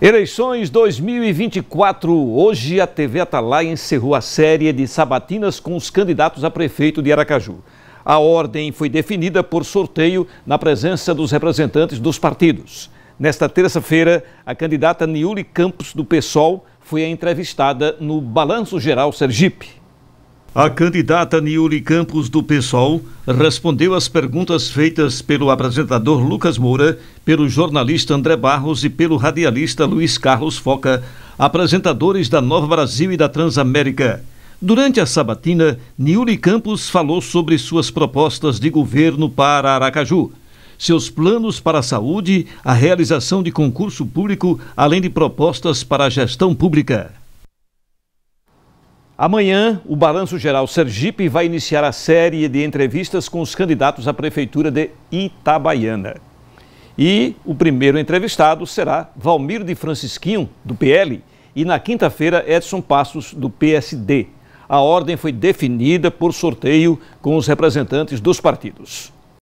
Eleições 2024. Hoje a TV Atalaia encerrou a série de sabatinas com os candidatos a prefeito de Aracaju. A ordem foi definida por sorteio na presença dos representantes dos partidos. Nesta terça-feira, a candidata Niuli Campos, do PSOL, foi entrevistada no Balanço Geral Sergipe. A candidata Niuli Campos do PSOL respondeu às perguntas feitas pelo apresentador Lucas Moura, pelo jornalista André Barros e pelo radialista Luiz Carlos Foca, apresentadores da Nova Brasil e da Transamérica. Durante a sabatina, Niuli Campos falou sobre suas propostas de governo para Aracaju seus planos para a saúde, a realização de concurso público, além de propostas para a gestão pública. Amanhã, o Balanço Geral Sergipe vai iniciar a série de entrevistas com os candidatos à Prefeitura de Itabaiana. E o primeiro entrevistado será Valmir de Francisquinho, do PL, e na quinta-feira, Edson Passos, do PSD. A ordem foi definida por sorteio com os representantes dos partidos.